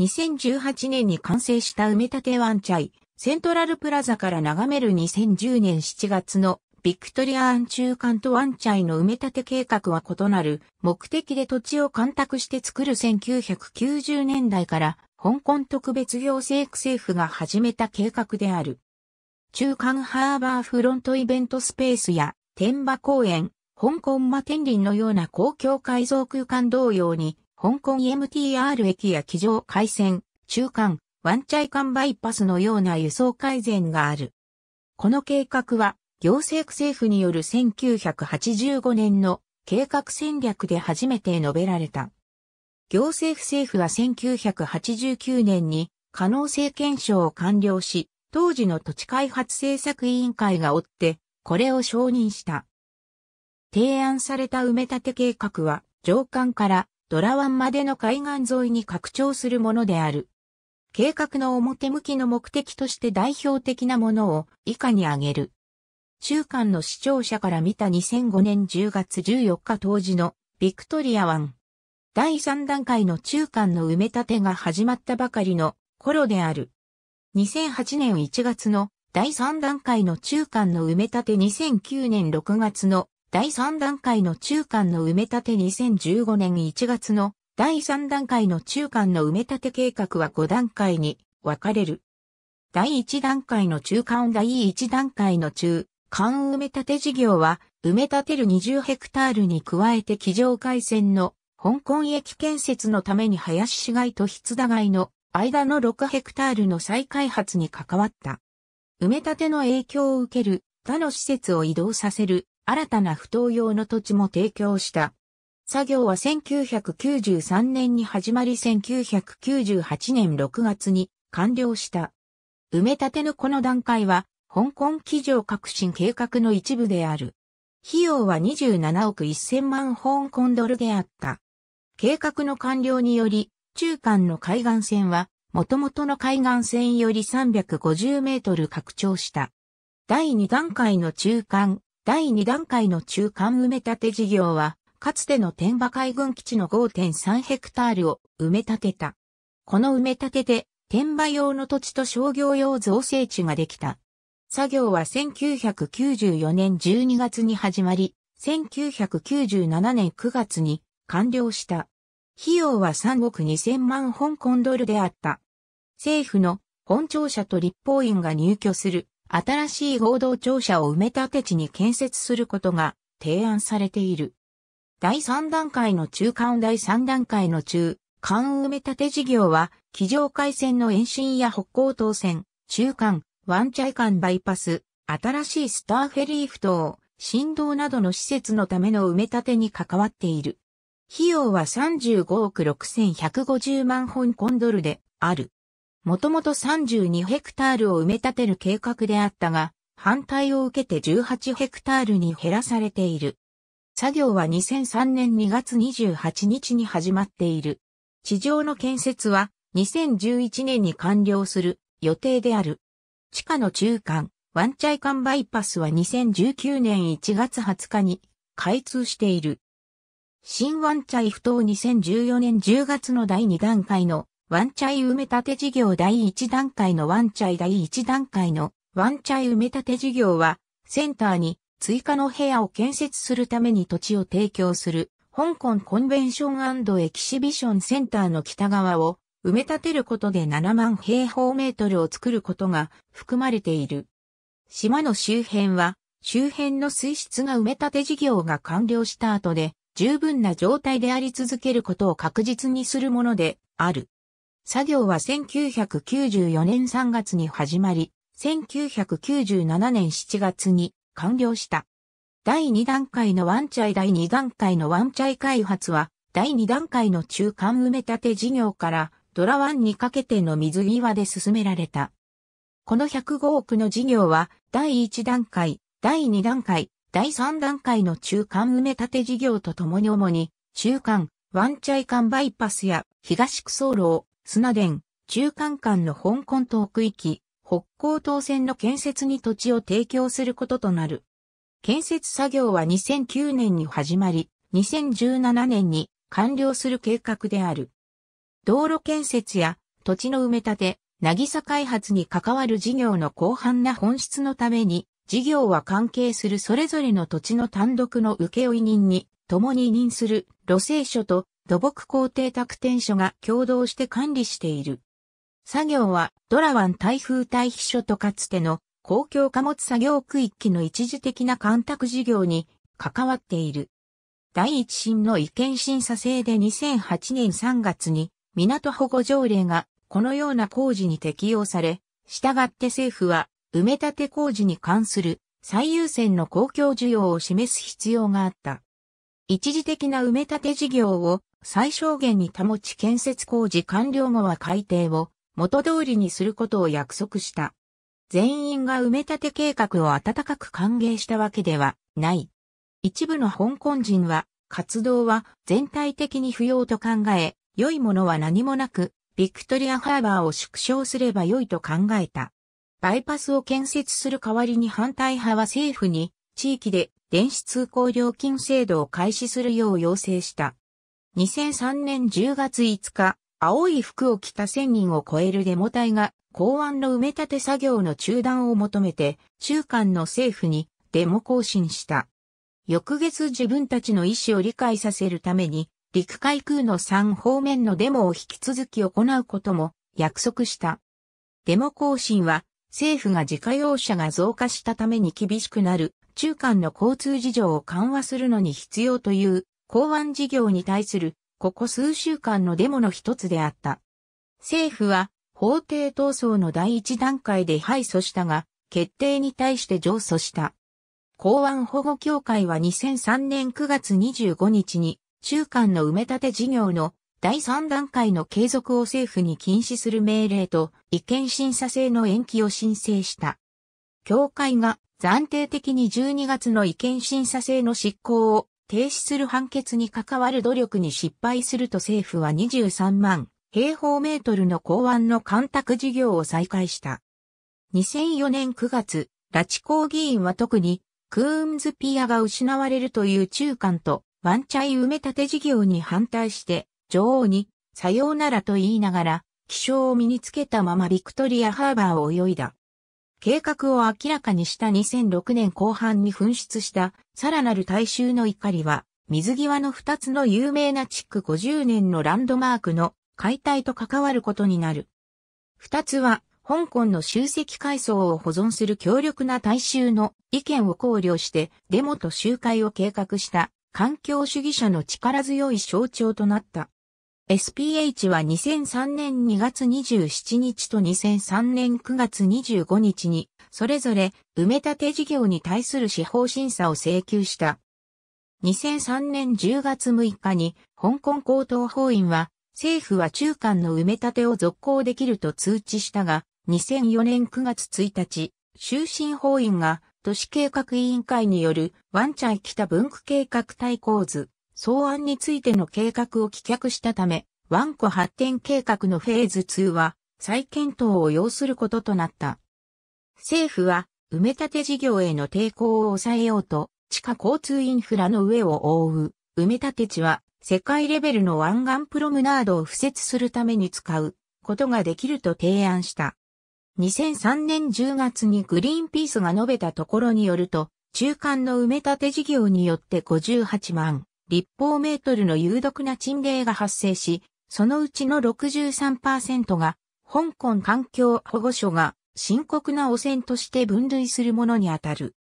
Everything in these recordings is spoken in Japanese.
2018年に完成した埋め立てワンチャイ、セントラルプラザから眺める2010年7月のビクトリアン中間とワンチャイの埋め立て計画は異なる目的で土地を干拓して作る1990年代から香港特別行政区政府が始めた計画である。中間ハーバーフロントイベントスペースや天馬公園、香港摩天林のような公共改造空間同様に香港 MTR 駅や機場海線、中間、ワンチャイカンバイパスのような輸送改善がある。この計画は、行政区政府による1985年の計画戦略で初めて述べられた。行政府政府は1989年に可能性検証を完了し、当時の土地開発政策委員会が追って、これを承認した。提案された埋め立て計画は、上官からドラワンまでの海岸沿いに拡張するものである。計画の表向きの目的として代表的なものを以下に挙げる。中間の視聴者から見た2005年10月14日当時のビクトリア湾。第3段階の中間の埋め立てが始まったばかりの頃である。2008年1月の第3段階の中間の埋め立て2009年6月の第3段階の中間の埋め立て2015年1月の第3段階の中間の埋め立て計画は5段階に分かれる。第1段階の中間第1段階の中間埋め立て事業は埋め立てる20ヘクタールに加えて地上回線の香港駅建設のために林市街と筆田街の間の6ヘクタールの再開発に関わった。埋め立ての影響を受ける他の施設を移動させる新たな不当用の土地も提供した。作業は1993年に始まり1998年6月に完了した。埋め立てのこの段階は、香港企業革新計画の一部である。費用は27億1000万香港ドルであった。計画の完了により、中間の海岸線は、元々の海岸線より350メートル拡張した。第2段階の中間、第2段階の中間埋め立て事業は、かつての天馬海軍基地の5.3ヘクタールを埋め立てた。この埋め立てで、天馬用の土地と商業用造成地ができた。作業は1994年12月に始まり、1997年9月に完了した。費用は3億2000万香港ドルであった。政府の本庁舎と立法院が入居する新しい合同庁舎を埋め立て地に建設することが提案されている。第3段階の中間第3段階の中間埋め立て事業は、機上海線の延伸や北高東線、中間、ワンチャイ間バイパス、新しいスターフェリーフ島、振動などの施設のための埋め立てに関わっている。費用は35億6150万本コンドルである。もともと32ヘクタールを埋め立てる計画であったが、反対を受けて18ヘクタールに減らされている。作業は2003年2月28日に始まっている。地上の建設は2011年に完了する予定である。地下の中間、ワンチャイカンバイパスは2019年1月20日に開通している。新ワンチャイ埠頭2014年10月の第2段階のワンチャイ埋め立て事業第1段階のワンチャイ第1段階のワンチャイ埋め立て事業は、センターに追加の部屋を建設するために土地を提供する、香港コンベンションエキシビションセンターの北側を埋め立てることで7万平方メートルを作ることが含まれている。島の周辺は、周辺の水質が埋め立て事業が完了した後で、十分な状態であり続けることを確実にするものである。作業は1994年3月に始まり、1997年7月に完了した。第2段階のワンチャイ第2段階のワンチャイ開発は、第2段階の中間埋め立て事業からドラワンにかけての水際で進められた。この105億の事業は、第1段階、第2段階、第3段階の中間埋め立て事業とともに主に、中間、ワンチャイ間バイパスや東区走路を砂田、中間間の香港島区域、北港島線の建設に土地を提供することとなる。建設作業は2009年に始まり、2017年に完了する計画である。道路建設や土地の埋め立て、渚開発に関わる事業の広範な本質のために、事業は関係するそれぞれの土地の単独の請負人に、共に委任する、路政所と土木工程宅天所が共同して管理している。作業はドラワン台風対避所とかつての公共貨物作業区域の一時的な干拓事業に関わっている。第一審の意見審査制で2008年3月に港保護条例がこのような工事に適用され、従って政府は埋め立て工事に関する最優先の公共需要を示す必要があった。一時的な埋め立て事業を最小限に保ち建設工事完了後は改定を元通りにすることを約束した。全員が埋め立て計画を温かく歓迎したわけではない。一部の香港人は活動は全体的に不要と考え、良いものは何もなく、ビクトリアハーバーを縮小すれば良いと考えた。バイパスを建設する代わりに反対派は政府に地域で電子通行料金制度を開始するよう要請した。2003年10月5日、青い服を着た1000人を超えるデモ隊が港湾の埋め立て作業の中断を求めて、中間の政府にデモ行進した。翌月自分たちの意思を理解させるために、陸海空の3方面のデモを引き続き行うことも約束した。デモ行進は、政府が自家用車が増加したために厳しくなる中間の交通事情を緩和するのに必要という港湾事業に対するここ数週間のデモの一つであった。政府は法廷闘争の第一段階で敗訴したが、決定に対して上訴した。港湾保護協会は2003年9月25日に中間の埋め立て事業の第3段階の継続を政府に禁止する命令と意見審査制の延期を申請した。協会が暫定的に12月の意見審査制の執行を停止する判決に関わる努力に失敗すると政府は23万平方メートルの港湾の干拓事業を再開した。2004年9月、拉致工議員は特にクーンズピアが失われるという中間とワンチャイ埋め立て事業に反対して女王にさようならと言いながら気象を身につけたままビクトリアハーバーを泳いだ。計画を明らかにした2006年後半に紛失したさらなる大衆の怒りは、水際の二つの有名な地区50年のランドマークの解体と関わることになる。二つは、香港の集積階層を保存する強力な大衆の意見を考慮してデモと集会を計画した環境主義者の力強い象徴となった。SPH は2003年2月27日と2003年9月25日にそれぞれ埋め立て事業に対する司法審査を請求した。2003年10月6日に香港高等法院は政府は中間の埋め立てを続行できると通知したが、2004年9月1日、終身法院が都市計画委員会によるワンチャイ北分区計画対抗図、草案についての計画を棄却したため、ワンコ発展計画のフェーズ2は再検討を要することとなった。政府は埋め立て事業への抵抗を抑えようと、地下交通インフラの上を覆う埋め立て地は世界レベルの湾岸プロムナードを敷設するために使うことができると提案した。2003年10月にグリーンピースが述べたところによると、中間の埋め立て事業によって58万立方メートルの有毒な沈霊が発生し、そのうちの63%が香港環境保護所が深刻な汚染として分類するものにあたる。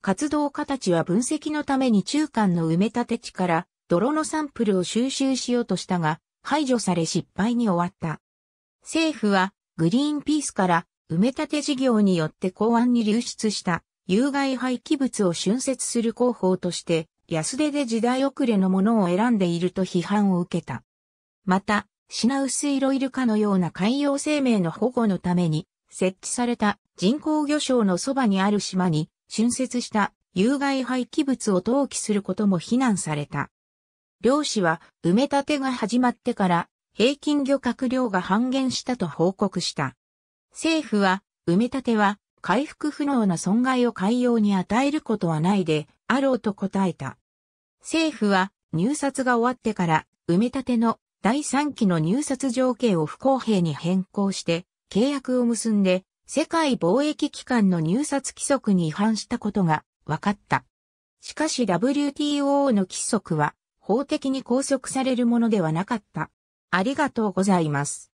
活動家たちは分析のために中間の埋め立て地から泥のサンプルを収集しようとしたが、排除され失敗に終わった。政府はグリーンピースから埋め立て事業によって港湾に流出した有害廃棄物を浚渫する広報として安手で時代遅れのものを選んでいると批判を受けた。また、品薄色ロイルカのような海洋生命の保護のために設置された人工魚礁のそばにある島に浚渫した有害廃棄物を投棄することも非難された。漁師は埋め立てが始まってから平均漁獲量が半減したと報告した。政府は埋め立ては回復不能な損害を海洋に与えることはないであろうと答えた。政府は入札が終わってから埋め立ての第3期の入札条件を不公平に変更して契約を結んで、世界貿易機関の入札規則に違反したことが分かった。しかし WTO の規則は法的に拘束されるものではなかった。ありがとうございます。